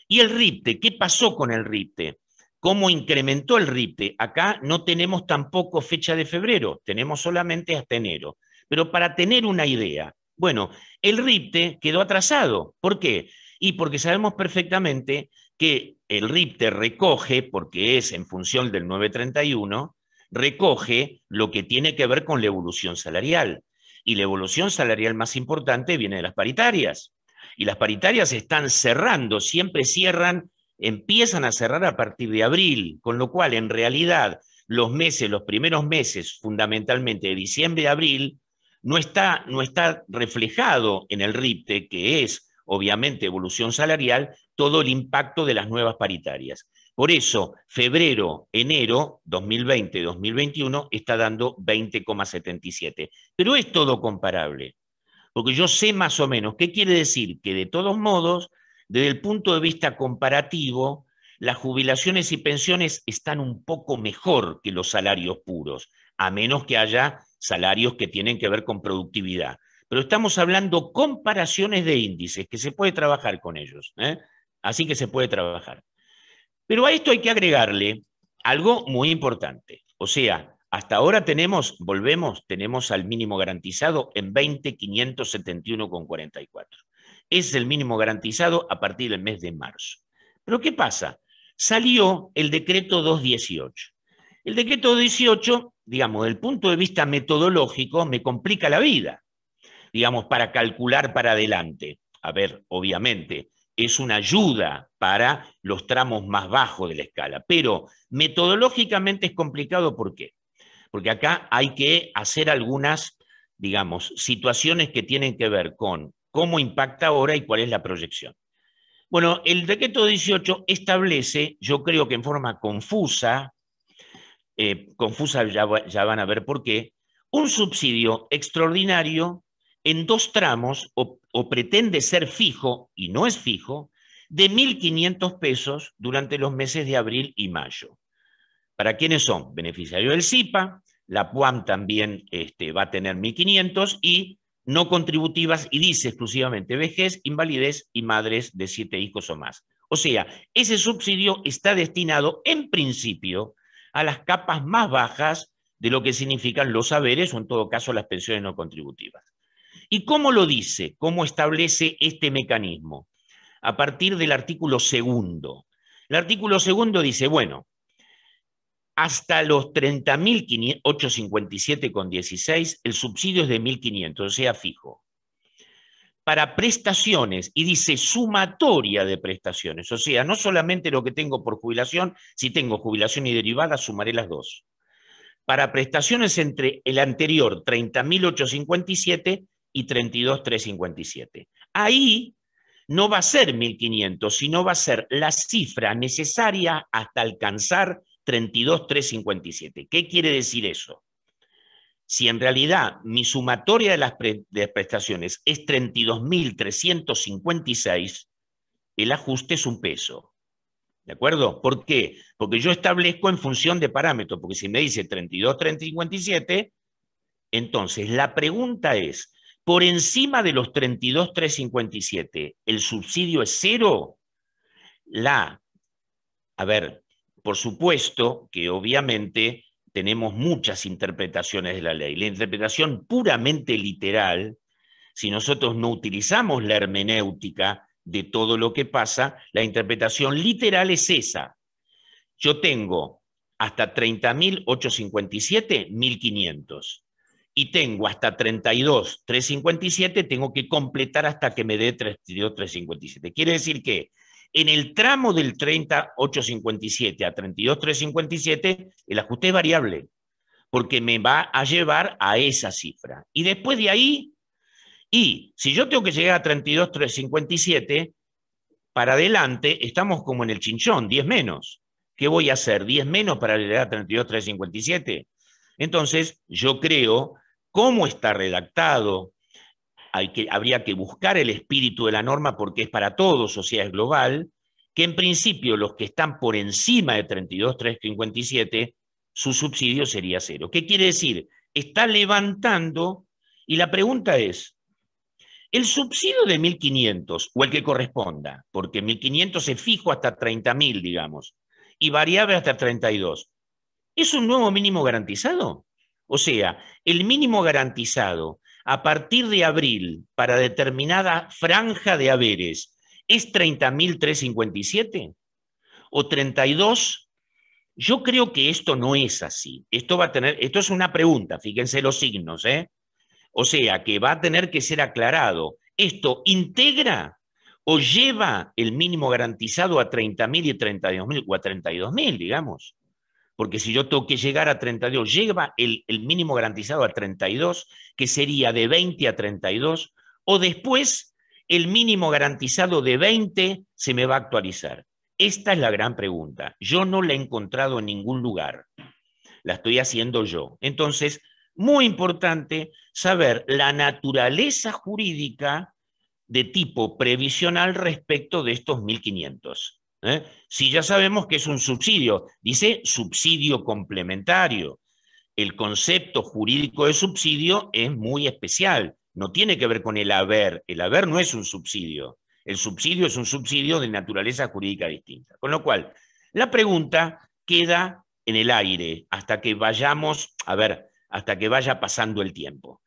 ¿Y el RIPTE? ¿Qué pasó con el RIPTE? cómo incrementó el RIPTE? Acá no tenemos tampoco fecha de febrero, tenemos solamente hasta enero. Pero para tener una idea, bueno, el RIPTE quedó atrasado. ¿Por qué? Y porque sabemos perfectamente que el RIPTE recoge, porque es en función del 931, recoge lo que tiene que ver con la evolución salarial. Y la evolución salarial más importante viene de las paritarias. Y las paritarias están cerrando, siempre cierran empiezan a cerrar a partir de abril, con lo cual en realidad los meses, los primeros meses fundamentalmente de diciembre y abril, no está, no está reflejado en el RIPTE, que es obviamente evolución salarial, todo el impacto de las nuevas paritarias. Por eso, febrero, enero 2020-2021 está dando 20,77. Pero es todo comparable, porque yo sé más o menos qué quiere decir que de todos modos desde el punto de vista comparativo, las jubilaciones y pensiones están un poco mejor que los salarios puros, a menos que haya salarios que tienen que ver con productividad. Pero estamos hablando comparaciones de índices, que se puede trabajar con ellos. ¿eh? Así que se puede trabajar. Pero a esto hay que agregarle algo muy importante. O sea, hasta ahora tenemos, volvemos, tenemos al mínimo garantizado en 20.571,44 es el mínimo garantizado a partir del mes de marzo. Pero ¿qué pasa? Salió el decreto 218. El decreto 2.18, digamos, del punto de vista metodológico, me complica la vida, digamos, para calcular para adelante. A ver, obviamente, es una ayuda para los tramos más bajos de la escala, pero metodológicamente es complicado, ¿por qué? Porque acá hay que hacer algunas, digamos, situaciones que tienen que ver con cómo impacta ahora y cuál es la proyección. Bueno, el decreto 18 establece, yo creo que en forma confusa, eh, confusa ya, van a ver por qué, un subsidio extraordinario en dos tramos o, pretende ser fijo y no es fijo de 1.500 pesos durante los meses de abril y mayo. ¿Para quiénes son? Beneficiario del CIPA, la PUAM también este, va a tener 1.500 y no contributivas y dice exclusivamente vejez, invalidez y madres de siete hijos o más. O sea, ese subsidio está destinado en principio a las capas más bajas de lo que significan los saberes o en todo caso las pensiones no contributivas. ¿Y cómo lo dice? ¿Cómo establece este mecanismo? A partir del artículo segundo. El artículo segundo dice, bueno, hasta los 30.857,16, el subsidio es de 1.500, o sea, fijo. Para prestaciones, y dice sumatoria de prestaciones, o sea, no solamente lo que tengo por jubilación, si tengo jubilación y derivada, sumaré las dos. Para prestaciones entre el anterior, 30.857 y 32.357. Ahí no va a ser 1.500, sino va a ser la cifra necesaria hasta alcanzar 32357. ¿Qué quiere decir eso? Si en realidad mi sumatoria de las, prestaciones es 32.356, el ajuste es un peso. ¿De acuerdo? ¿Por qué? Porque yo establezco en función de parámetros, porque si me dice 32.357, entonces la pregunta es, por encima de los 32.357, ¿el subsidio es cero? La, a ver, por supuesto que obviamente tenemos muchas interpretaciones de la ley. La interpretación puramente literal, si nosotros no utilizamos la hermenéutica de todo lo que pasa, la interpretación literal es esa. Yo tengo hasta 30.857.500 Y tengo hasta 32.357, tengo que completar hasta que me dé 32.357. Quiere decir que en el tramo del 30,857 a 32,357, el ajuste es variable, porque me va a llevar a esa cifra. Y después de ahí, y si yo tengo que llegar a 32,357, para adelante estamos como en el chinchón, 10 menos. ¿Qué voy a hacer? ¿10 menos para llegar a 32,357? Entonces, yo creo cómo está redactado, que, habría que buscar el espíritu de la norma porque es para todos, o sea, es global, que en principio los que están por encima de 32.357, su subsidio sería cero. ¿Qué quiere decir? Está levantando, y la pregunta es, el subsidio de 1.500 o el que corresponda, porque 1.500 es fijo hasta 30.000, digamos, y variable hasta 32, ¿es un nuevo mínimo garantizado? O sea, el mínimo garantizado a partir de abril para determinada franja de haberes es 30.357 o 32. Yo creo que esto no es así. Esto va a tener, esto es una pregunta, fíjense los signos, ¿eh? O sea, que va a tener que ser aclarado. ¿Esto integra o lleva el mínimo garantizado a 30.000 y 32.000 o a 32.000, digamos? porque si yo tengo que llegar a 32, lleva el, el, mínimo garantizado a 32, que sería de 20 a 32, o después el mínimo garantizado de 20 se me va a actualizar. Esta es la gran pregunta. Yo no la he encontrado en ningún lugar. La estoy haciendo yo. Entonces, muy importante saber la naturaleza jurídica de tipo previsional respecto de estos 1500. ¿eh? si ya sabemos que es un subsidio. Dice subsidio complementario. El concepto jurídico de subsidio es muy especial, no tiene que ver con el haber. El haber no es un subsidio. El subsidio es un subsidio de naturaleza jurídica distinta. Con lo cual, la pregunta queda en el aire hasta que vayamos, a ver, hasta que vaya pasando el tiempo.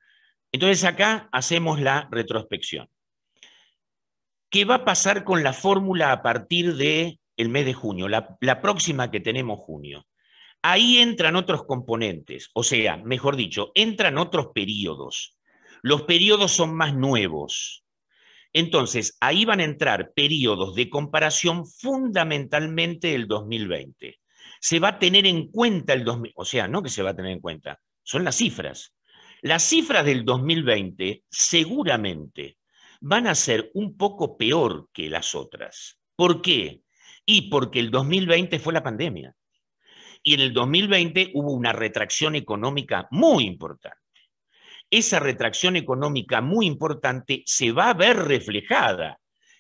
Entonces acá hacemos la retrospección. ¿Qué va a pasar con la fórmula a partir del el mes de junio, la, próxima que tenemos junio? Ahí entran otros componentes, o sea, mejor dicho, entran otros periodos. Los periodos son más nuevos. Entonces, ahí van a entrar periodos de comparación fundamentalmente del 2020. Se va a tener en cuenta el 2000, o sea, no que se va a tener en cuenta, son las cifras. Las cifras del 2020 seguramente van a ser un poco peor que las otras. ¿Por qué? Y porque el 2020 fue la pandemia. Y en el 2020 hubo una retracción económica muy importante. Esa retracción económica muy importante se va a ver reflejada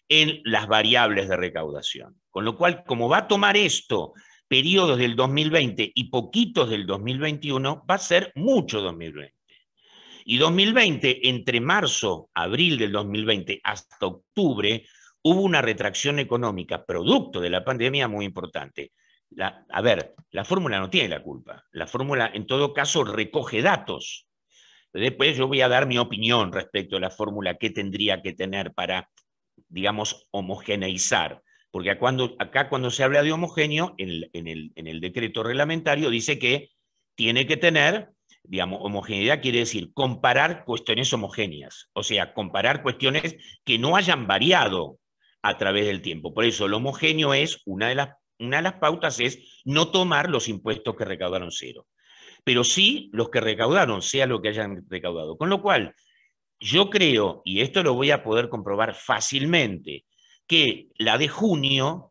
en las variables de recaudación. Con lo cual, como va a tomar esto periodos del 2020 y poquitos del 2021, va a ser mucho 2020. Y 2020, entre marzo, abril del 2020 hasta octubre, hubo una retracción económica producto de la pandemia muy importante. La, a ver, la fórmula no tiene la culpa. La fórmula, en todo caso, recoge datos. Después yo voy a dar mi opinión respecto a la fórmula que tendría que tener para, digamos, homogeneizar. Porque cuando, acá cuando se habla de homogéneo, en el decreto reglamentario dice que tiene que tener Digamos, homogeneidad quiere decir comparar cuestiones homogéneas, o sea, comparar cuestiones que no hayan variado a través del tiempo. Por eso, lo homogéneo es una de las, una de las pautas es no tomar los impuestos que recaudaron cero, pero sí los que recaudaron, sea lo que hayan recaudado. Con lo cual, yo creo, y esto lo voy a poder comprobar fácilmente, que la de junio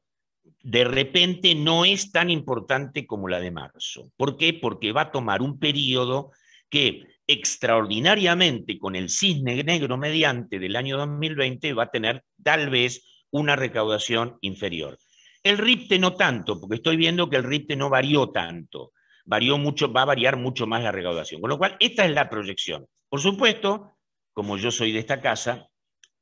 de repente no es tan importante como la de marzo. ¿Por qué? Porque va a tomar un periodo que extraordinariamente con el cisne negro mediante del año 2020 va a tener tal vez una recaudación inferior. El RIPTE no tanto, porque estoy viendo que el RIPTE no varió tanto, varió mucho, va a variar mucho más la recaudación. Con lo cual, esta es la proyección. Por supuesto, como yo soy de esta casa,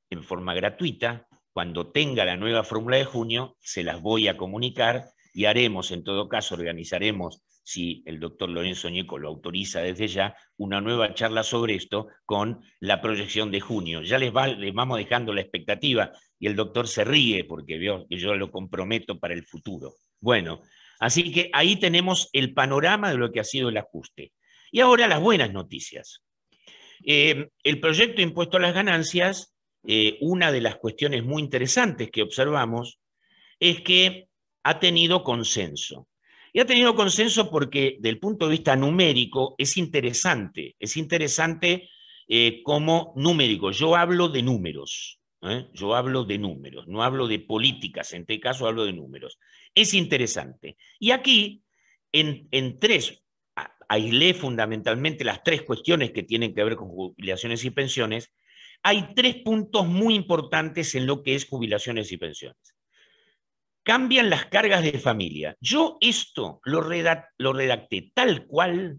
en forma gratuita, cuando tenga la nueva fórmula de junio, se las voy a comunicar y haremos, en todo caso, organizaremos, si el doctor Lorenzo Ñeco lo autoriza desde ya, una nueva charla sobre esto con la proyección de junio. Ya les, vamos dejando la expectativa y el doctor se ríe porque veo que yo lo comprometo para el futuro. Bueno, así que ahí tenemos el panorama de lo que ha sido el ajuste. Y ahora las buenas noticias. Eh, el proyecto impuesto a las ganancias eh, una de las cuestiones muy interesantes que observamos es que ha tenido consenso. Y ha tenido consenso porque, del punto de vista numérico, es interesante. Es interesante eh, como numérico. Yo hablo de números. ¿eh? Yo hablo de números. No hablo de políticas. En este caso, hablo de números. Es interesante. Y aquí, en, tres, aislé fundamentalmente las tres cuestiones que tienen que ver con jubilaciones y pensiones hay tres puntos muy importantes en lo que es jubilaciones y pensiones. Cambian las cargas de familia. Yo esto lo, redacté tal cual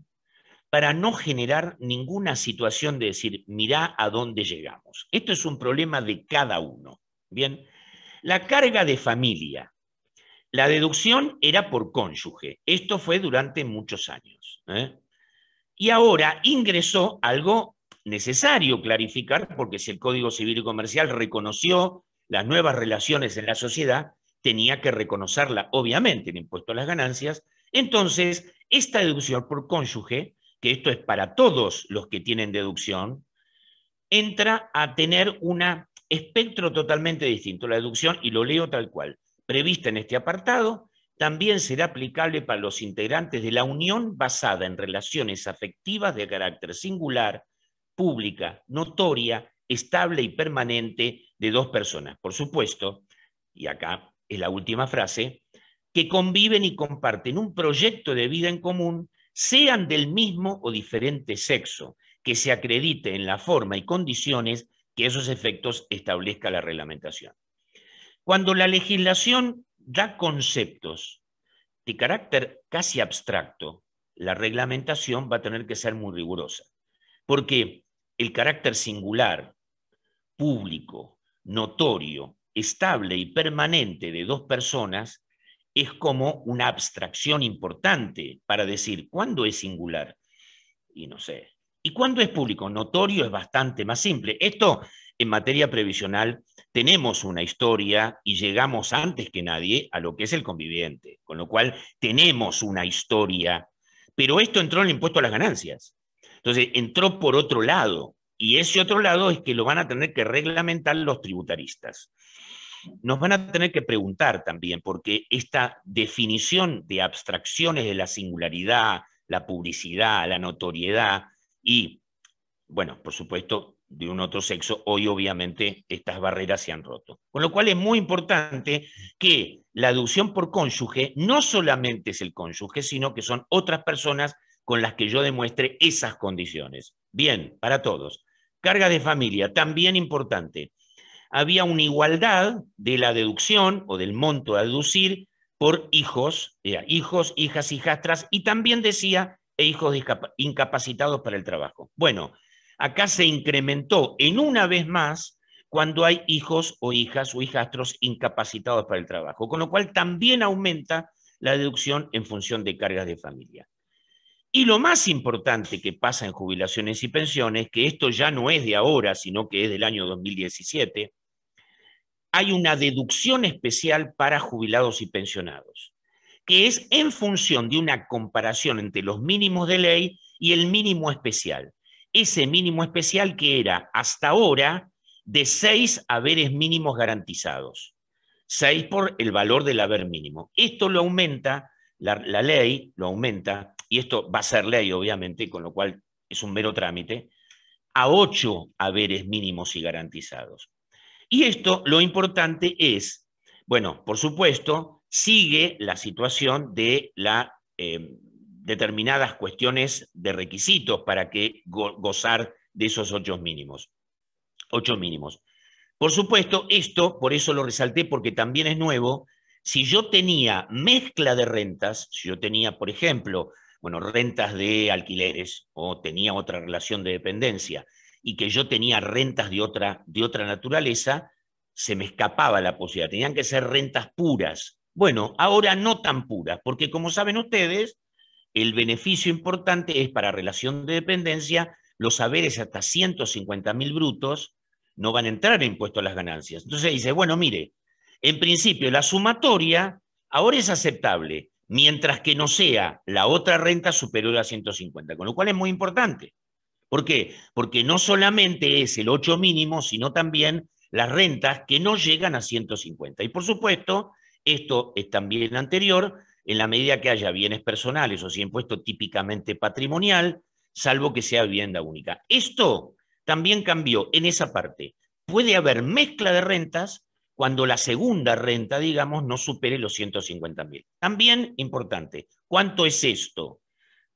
para no generar ninguna situación de decir, mirá a dónde llegamos. Esto es un problema de cada uno. Bien, la carga de familia. La deducción era por cónyuge. Esto fue durante muchos años. ¿eh? Y ahora ingresó algo necesario clarificar porque si el Código Civil y Comercial reconoció las nuevas relaciones en la sociedad, tenía que reconocerla, obviamente, en impuesto a las ganancias. Entonces, esta deducción por cónyuge, que esto es para todos los que tienen deducción, entra a tener un espectro totalmente distinto. La deducción, y lo leo tal cual, prevista en este apartado, también será aplicable para los integrantes de la unión basada en relaciones afectivas de carácter singular, pública, notoria, estable y permanente de dos personas. Por supuesto, y acá es la última frase, que conviven y comparten un proyecto de vida en común, sean del mismo o diferente sexo, que se acredite en la forma y condiciones que esos efectos establezca la reglamentación. Cuando la legislación da conceptos de carácter casi abstracto, la reglamentación va a tener que ser muy rigurosa, porque el carácter singular, público, notorio, estable y permanente de dos personas es como una abstracción importante para decir cuándo es singular. Y no sé. ¿Y cuándo es público? Notorio es bastante más simple. Esto en materia previsional tenemos una historia y llegamos antes que nadie a lo que es el conviviente, con lo cual tenemos una historia. Pero esto entró en el impuesto a las ganancias. Entonces, entró por otro lado, y ese otro lado es que lo van a tener que reglamentar los tributaristas. Nos van a tener que preguntar también, porque esta definición de abstracciones de la singularidad, la publicidad, la notoriedad y, bueno, por supuesto, de un otro sexo, hoy obviamente estas barreras se han roto. Con lo cual es muy importante que la aducción por cónyuge no solamente es el cónyuge, sino que son otras personas con las que yo demuestre esas condiciones. Bien, para todos. Carga de familia, también importante. Había una igualdad de la deducción o del monto a deducir por hijos, eh, hijos, hijas, hijastras, y también decía, e hijos incapacitados para el trabajo. Bueno, acá se incrementó en una vez más cuando hay hijos o hijas o hijastros incapacitados para el trabajo, con lo cual también aumenta la deducción en función de cargas de familia. Y lo más importante que pasa en jubilaciones y pensiones, que esto ya no es de ahora, sino que es del año 2017, hay una deducción especial para jubilados y pensionados, que es en función de una comparación entre los mínimos de ley y el mínimo especial. Ese mínimo especial que era hasta ahora de seis haberes mínimos garantizados, seis por el valor del haber mínimo. Esto lo aumenta, la, la ley lo aumenta y esto va a ser ley obviamente, con lo cual es un mero trámite, a ocho haberes mínimos y garantizados. Y esto lo importante es, bueno, por supuesto, sigue la situación de la, em, determinadas cuestiones de requisitos para que gozar de esos ocho mínimos. Ocho mínimos. Por supuesto, esto, por eso lo resalté, porque también es nuevo, si yo tenía mezcla de rentas, si yo tenía, por ejemplo, bueno, rentas de alquileres o tenía otra relación de dependencia y que yo tenía rentas de otra, de otra naturaleza, se me escapaba la posibilidad. Tenían que ser rentas puras. Bueno, ahora no tan puras, porque como saben ustedes, el beneficio importante es para relación de dependencia, los haberes hasta 150 mil brutos no van a entrar en impuesto a las ganancias. Entonces dice, bueno, mire, en principio la sumatoria ahora es aceptable, mientras que no sea la otra renta superior a 150, con lo cual es muy importante. ¿Por qué? Porque no solamente es el 8 mínimo, sino también las rentas que no llegan a 150. Y por supuesto, esto es también anterior, en la medida que haya bienes personales o si impuesto típicamente patrimonial, salvo que sea vivienda única. Esto también cambió en esa parte. Puede haber mezcla de rentas cuando la segunda renta, digamos, no supere los 150 mil. También importante, ¿cuánto es esto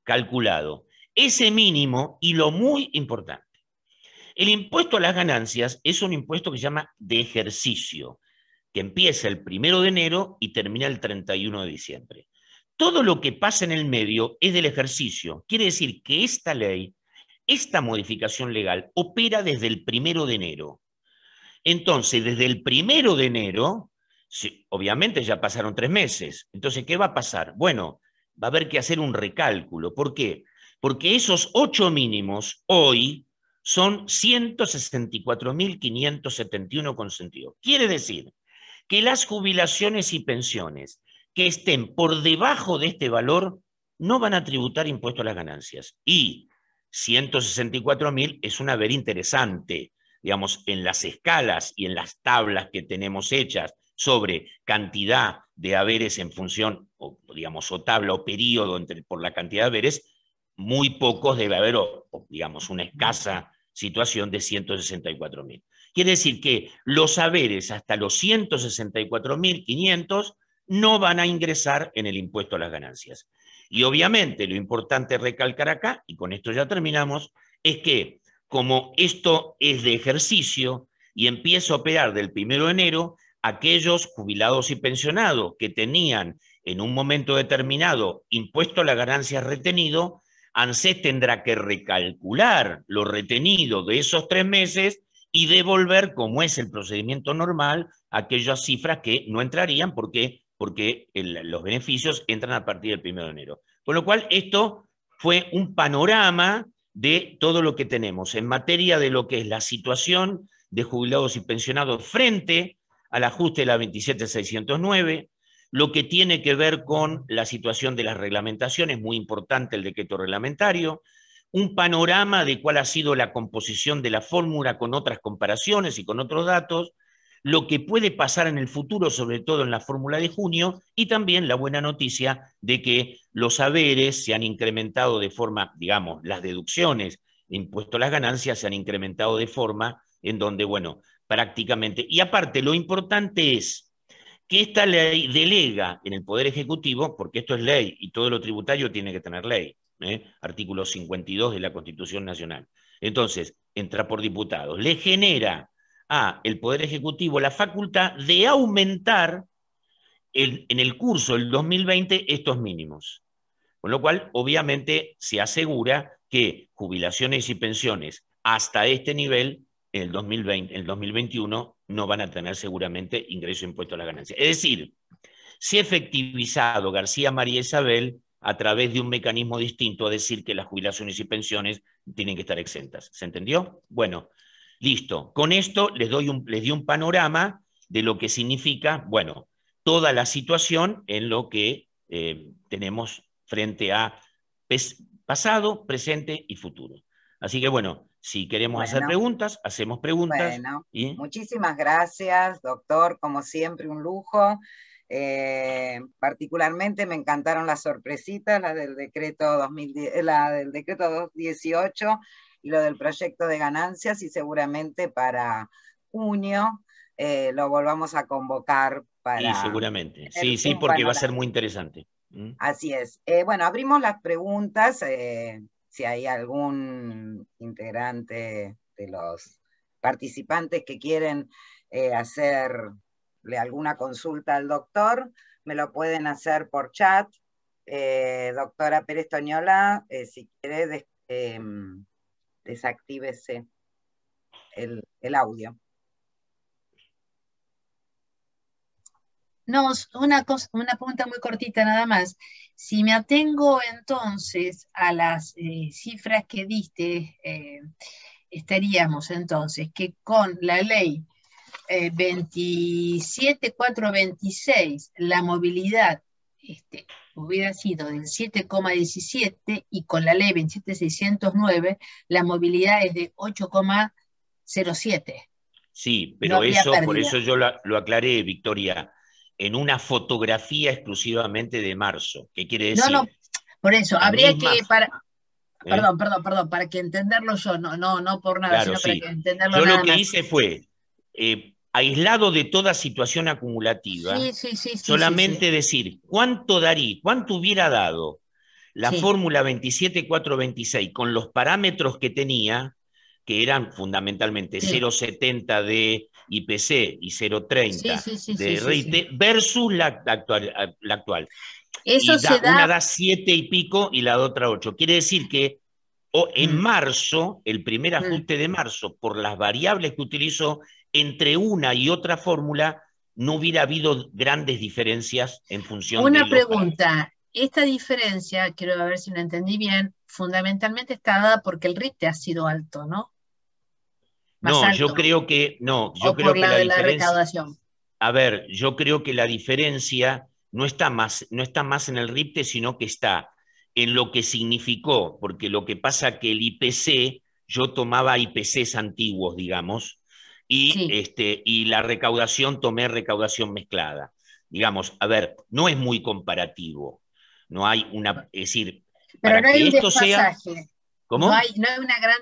calculado? Ese mínimo y lo muy importante. El impuesto a las ganancias es un impuesto que se llama de ejercicio, que empieza el primero de enero y termina el 31 de diciembre. Todo lo que pasa en el medio es del ejercicio. Quiere decir que esta ley, esta modificación legal, opera desde el primero de enero. Entonces, desde el primero de enero, obviamente ya pasaron tres meses. Entonces, ¿qué va a pasar? Bueno, va a haber que hacer un recálculo. ¿Por qué? Porque esos ocho mínimos hoy son 164.571 consentidos. Quiere decir que las jubilaciones y pensiones que estén por debajo de este valor no van a tributar impuesto a las ganancias. Y 164.000 es una ver interesante, digamos, en las escalas y en las tablas que tenemos hechas sobre cantidad de haberes en función, o, digamos, o tabla o periodo entre, por la cantidad de haberes, muy pocos debe haber, digamos, una escasa situación de 164.000. Quiere decir que los haberes hasta los 164.500 no van a ingresar en el impuesto a las ganancias. Y obviamente lo importante recalcar acá, y con esto ya terminamos, es que como esto es de ejercicio y empieza a operar del primero de enero, aquellos jubilados y pensionados que tenían en un momento determinado impuesto la ganancia retenido, ANSES tendrá que recalcular lo retenido de esos tres meses y devolver, como es el procedimiento normal, aquellas cifras que no entrarían porque, porque los beneficios entran a partir del primero de enero. Con lo cual, esto fue un panorama de todo lo que tenemos en materia de lo que es la situación de jubilados y pensionados frente al ajuste de la 27609, lo que tiene que ver con la situación de las reglamentaciones, muy importante el decreto reglamentario, un panorama de cuál ha sido la composición de la fórmula con otras comparaciones y con otros datos, lo que puede pasar en el futuro, sobre todo en la fórmula de junio, y también la buena noticia de que los haberes se han incrementado de forma, digamos, las deducciones, impuesto las ganancias, se han incrementado de forma en donde, bueno, prácticamente. Y aparte, lo importante es que esta ley delega en el Poder Ejecutivo, porque esto es ley y todo lo tributario tiene que tener ley, ¿eh? artículo 52 de la Constitución Nacional. Entonces, entra por diputados, le genera el Poder Ejecutivo la facultad de aumentar en el curso del 2020 estos mínimos. Con lo cual, obviamente, se asegura que jubilaciones y pensiones hasta este nivel, el, 2020, en el 2021, no van a tener seguramente ingreso impuesto a la ganancia. Es decir, se ha efectivizado García María Isabel a través de un mecanismo distinto a decir que las jubilaciones y pensiones tienen que estar exentas. ¿Se entendió? Bueno, Listo, con esto les, doy un, les di un panorama de lo que significa, bueno, toda la situación en lo que eh, tenemos frente a pasado, presente y futuro. Así que bueno, si queremos hacer preguntas, hacemos preguntas. muchísimas gracias, doctor, como siempre, un lujo. Eh, particularmente me encantaron las sorpresitas, la del decreto, 2010, la del decreto 218 y lo del proyecto de ganancias y seguramente para junio eh, lo volvamos a convocar para... Sí, seguramente. Sí, sí, porque va a ser muy interesante. ¿Mm? Así es. Eh, bueno, abrimos las preguntas. Eh, si hay algún integrante de los participantes que quieren hacerle alguna consulta al doctor, me lo pueden hacer por chat. doctora Pérez Toñola, si quiere, em, desactívese el, el audio. No, una, cosa, una pregunta muy cortita nada más. Si me atengo entonces a las eh, cifras que diste, eh, estaríamos entonces que con la ley 27426, eh, la movilidad este, hubiera sido del 7,17 y con la ley 27609 la movilidad es de 8,07. Sí, pero eso, por eso yo lo, aclaré, Victoria, en una fotografía exclusivamente de marzo. ¿Qué quiere decir? No, no, por eso, habría que, para, ¿eh? Perdón, perdón, perdón, para que entenderlo yo, no, no, por nada, sino para que entenderlo Yo lo que hice fue eh, aislado de toda situación acumulativa, solamente decir cuánto daría, cuánto hubiera dado la fórmula 27426 con los parámetros que tenía, que eran fundamentalmente 0,70 de IPC y 0,30 de RIT, versus la, actual. actual. Eso se da... Una da 7 y pico y la otra 8. Quiere decir que o en mm. marzo, el primer mm. ajuste de marzo, por las variables que utilizó, entre una y otra fórmula no hubiera habido grandes diferencias en función una de... Una pregunta, esta diferencia, quiero ver si la entendí bien, fundamentalmente está dada porque el RIPTE ha sido alto, ¿no? no, yo creo que no, yo creo que la, A ver, yo creo que la diferencia no está más, no está más en el RIPTE, sino que está en lo que significó, porque lo que pasa que el IPC, yo tomaba IPCs antiguos, digamos, y, este, y la recaudación, tomé recaudación mezclada. Digamos, a ver, no es muy comparativo. No hay una, es decir, no que hay esto sea. ¿Cómo? No hay, no hay, una gran,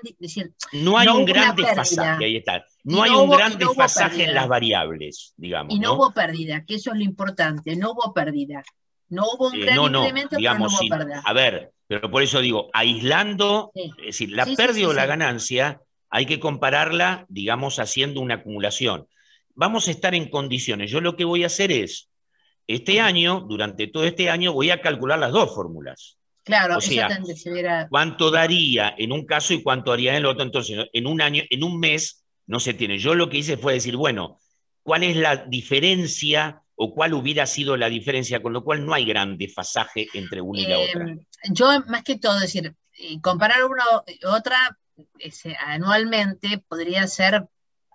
no hay un gran desfasaje, ahí está. No, hay un gran desfasaje en las variables, digamos. Y no, hubo pérdida, que eso es lo importante, no hubo pérdida. No hubo un eh, gran incremento, digamos, pero no pérdida. A ver, pero por eso digo, aislando, es decir, la pérdida o la ganancia hay que compararla, digamos, haciendo una acumulación. Vamos a estar en condiciones. Yo lo que voy a hacer es, este año, durante todo este año, voy a calcular las dos fórmulas. Claro, o cuánto daría en un caso y cuánto haría en el otro. Entonces, en un año, en un mes, no se tiene. Yo lo que hice fue decir, bueno, ¿cuál es la diferencia o cuál hubiera sido la diferencia? Con lo cual no hay gran desfasaje entre una y la otra. Em, yo, más que todo, decir, comparar una otra anualmente podría ser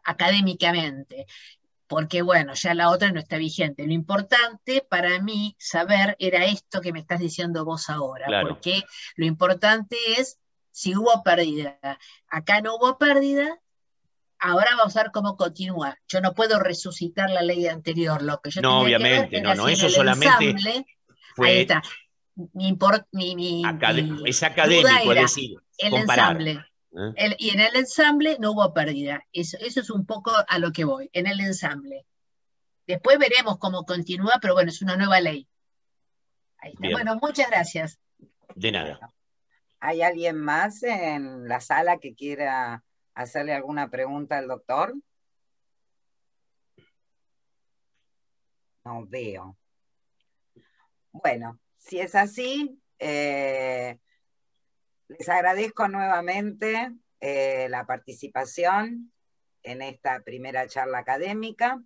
académicamente, porque bueno, ya la otra no está vigente. Lo importante para mí saber era esto que me estás diciendo vos ahora, porque lo importante es si hubo pérdida. Acá no hubo pérdida, ahora vamos a ver cómo continúa. Yo no puedo resucitar la ley anterior, lo que yo No, obviamente, que no, no, eso solamente es académico, es decir, el ¿Eh? y en el ensamble no hubo pérdida. Eso, es un poco a lo que voy, en el ensamble. Después veremos cómo continúa, pero bueno, es una nueva ley. Bueno, muchas gracias. De nada. ¿Hay alguien más en la sala que quiera hacerle alguna pregunta al doctor? No veo. Bueno, si es así, eh, les agradezco nuevamente eh, la participación en esta primera charla académica.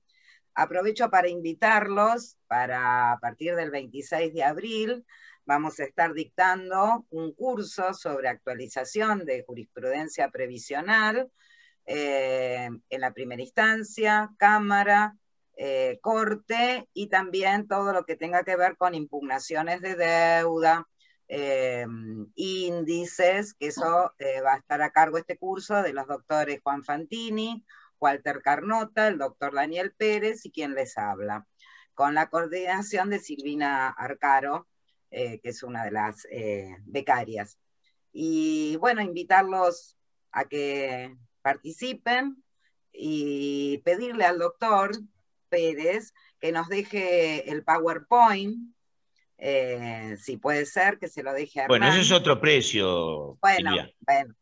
Aprovecho para invitarlos para a partir del 26 de abril vamos a estar dictando un curso sobre actualización de jurisprudencia previsional eh, en la primera instancia, Cámara, eh, Corte y también todo lo que tenga que ver con impugnaciones de deuda, eh, índices, que eso eh, va a estar a cargo este curso de los doctores Juan Fantini, Walter Carnota, el doctor Daniel Pérez y quien les habla, con la coordinación de Silvina Arcaro, eh, que es una de las becarias. Y bueno, invitarlos a que participen y pedirle al doctor Pérez que nos deje el PowerPoint eh, si puede ser, que se lo deje a Hernán. Bueno, ese es otro precio. Bueno, bueno.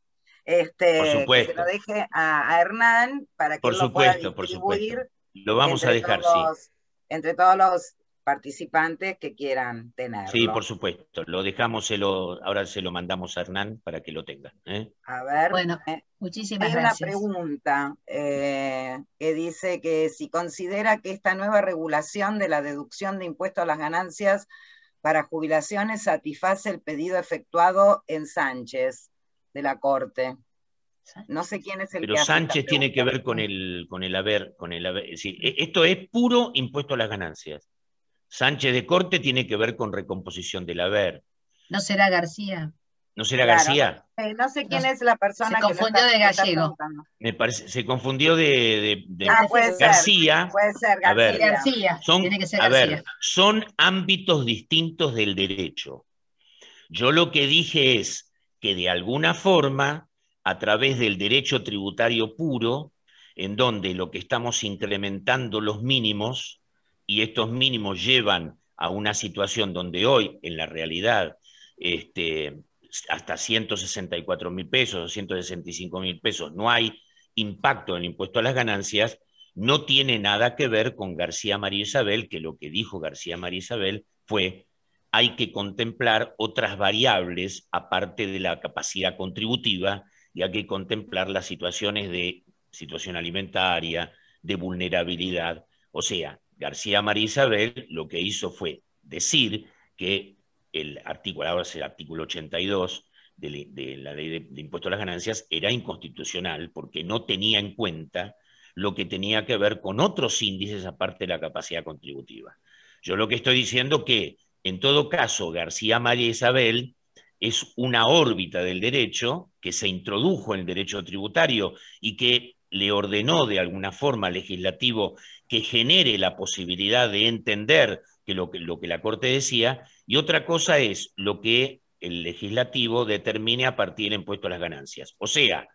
Este, por supuesto. Que se lo deje a, Hernán para que por supuesto, pueda por Lo vamos a dejar, sí. Entre todos los participantes que quieran tener. Sí, por supuesto. Lo dejamos, se lo, ahora se lo mandamos a Hernán para que lo tenga. ¿eh? A ver. Bueno, eh, muchísimas gracias. Hay una pregunta eh, que dice que si considera que esta nueva regulación de la deducción de impuestos a las ganancias para jubilaciones satisface el pedido efectuado en Sánchez de la Corte. No sé quién es el Pero Sánchez tiene que ver con el, con el haber, con el haber. E, esto es puro impuesto a las ganancias. Sánchez de Corte tiene que ver con recomposición del haber. ¿No será García? ¿No será García? Eh, no sé quién es la persona se confundió de gallego. Me se confundió de, ah, García. puede ser García. que ser García. A ver, son ámbitos distintos del derecho. Yo lo que dije es que de alguna forma, a través del derecho tributario puro, en donde lo que estamos incrementando los mínimos, y estos mínimos llevan a una situación donde hoy, en la realidad, este, hasta 164 mil pesos, 165 mil pesos, no hay impacto en el impuesto a las ganancias, no tiene nada que ver con García María Isabel, que lo que dijo García María Isabel fue hay que contemplar otras variables aparte de la capacidad contributiva y hay que contemplar las situaciones de situación alimentaria, de vulnerabilidad. O sea, García María Isabel lo que hizo fue decir que el artículo, ahora es el artículo 82 de, de la ley de, Impuestos impuesto a las ganancias, era inconstitucional porque no tenía en cuenta lo que tenía que ver con otros índices aparte de la capacidad contributiva. Yo lo que estoy diciendo que, en todo caso, García María e Isabel es una órbita del derecho que se introdujo en el derecho tributario y que le ordenó de alguna forma legislativo que genere la posibilidad de entender que lo, que lo que la Corte decía y otra cosa es lo que el legislativo determine a partir del impuesto a las ganancias. O sea,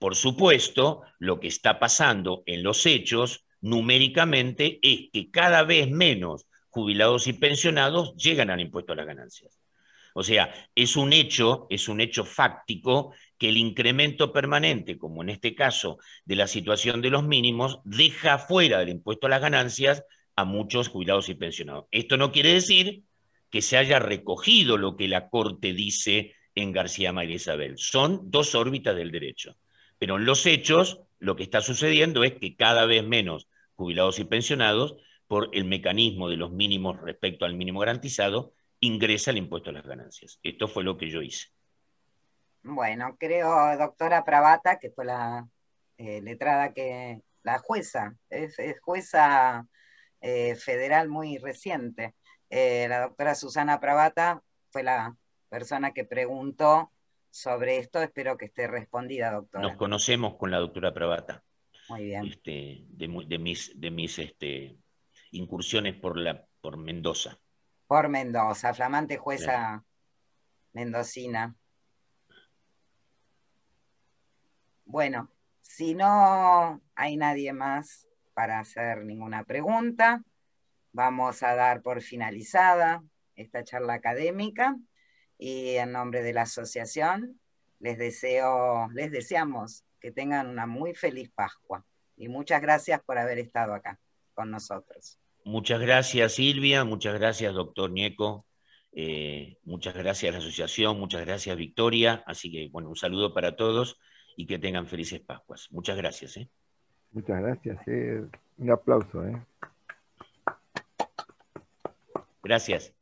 por supuesto, lo que está pasando en los hechos numéricamente es que cada vez menos jubilados y pensionados llegan al impuesto a las ganancias. O sea, es un hecho, es un hecho fáctico que el incremento permanente, como en este caso de la situación de los mínimos, deja fuera del impuesto a las ganancias a muchos jubilados y pensionados. Esto no quiere decir que se haya recogido lo que la Corte dice en García María Isabel. Son dos órbitas del derecho. Pero en los hechos, lo que está sucediendo es que cada vez menos jubilados y pensionados, por el mecanismo de los mínimos respecto al mínimo garantizado, ingresa el impuesto a las ganancias. Esto fue lo que yo hice. Bueno, creo, doctora Pravata, que fue la eh, letrada que, la jueza, es, jueza eh, federal muy reciente. Eh, la doctora Susana Pravata fue la persona que preguntó sobre esto. Espero que esté respondida, doctora. Nos conocemos con la doctora Pravata. Muy bien. Este, de, mis, este, incursiones por, Mendoza. Por Mendoza, flamante jueza mendocina. Bueno, si no hay nadie más para hacer ninguna pregunta, Vamos a dar por finalizada esta charla académica y en nombre de la asociación les deseo, les deseamos que tengan una muy feliz Pascua y muchas gracias por haber estado acá con nosotros. Muchas gracias Silvia, muchas gracias doctor Nieco, eh, muchas gracias a la asociación, muchas gracias Victoria, así que bueno, un saludo para todos y que tengan felices Pascuas. Muchas gracias. ¿eh? Muchas gracias, eh. un aplauso. Gracias.